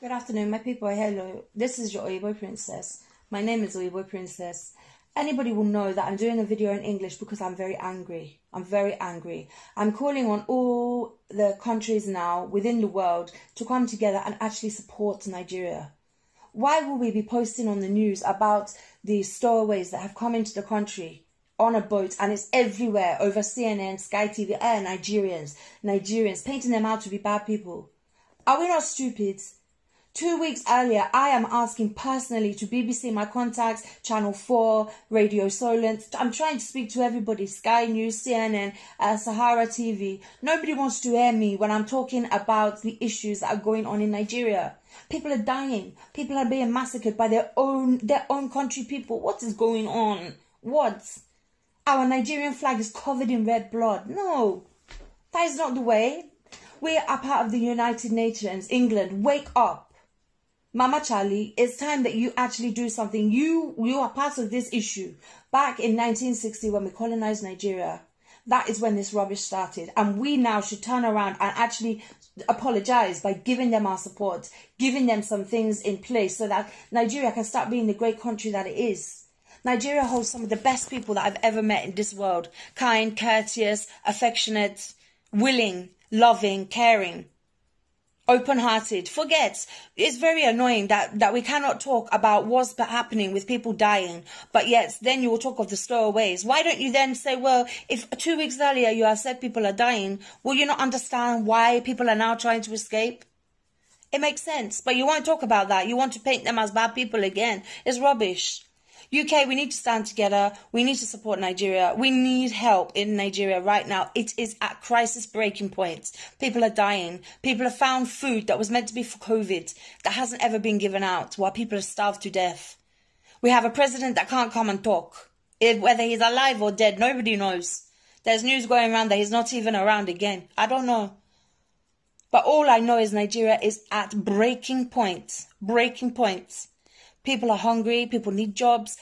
Good afternoon, my people. Hello, this is your Oyibo Princess. My name is Oyibo Princess. Anybody will know that I'm doing a video in English because I'm very angry. I'm very angry. I'm calling on all the countries now within the world to come together and actually support Nigeria. Why will we be posting on the news about the stowaways that have come into the country on a boat and it's everywhere over CNN, Sky TV, and uh, Nigerians, Nigerians painting them out to be bad people? Are we not stupid? Two weeks earlier, I am asking personally to BBC My Contacts, Channel 4, Radio Solent. I'm trying to speak to everybody Sky News, CNN, uh, Sahara TV. Nobody wants to hear me when I'm talking about the issues that are going on in Nigeria. People are dying. People are being massacred by their own their own country people. What is going on? What? Our Nigerian flag is covered in red blood. No. That is not the way. We are part of the United Nations. England, wake up. Mama Charlie, it's time that you actually do something. You you are part of this issue. Back in 1960, when we colonized Nigeria, that is when this rubbish started. And we now should turn around and actually apologize by giving them our support, giving them some things in place so that Nigeria can start being the great country that it is. Nigeria holds some of the best people that I've ever met in this world kind, courteous, affectionate, willing, loving, caring open hearted, forgets. It's very annoying that, that we cannot talk about what's happening with people dying, but yet then you will talk of the stowaways. Why don't you then say, well, if two weeks earlier you have said people are dying, will you not understand why people are now trying to escape? It makes sense, but you won't talk about that. You want to paint them as bad people again. It's rubbish. UK, we need to stand together. We need to support Nigeria. We need help in Nigeria right now. It is at crisis breaking points. People are dying. People have found food that was meant to be for COVID that hasn't ever been given out while people are starved to death. We have a president that can't come and talk. If, whether he's alive or dead, nobody knows. There's news going around that he's not even around again. I don't know. But all I know is Nigeria is at breaking points. Breaking points. People are hungry, people need jobs,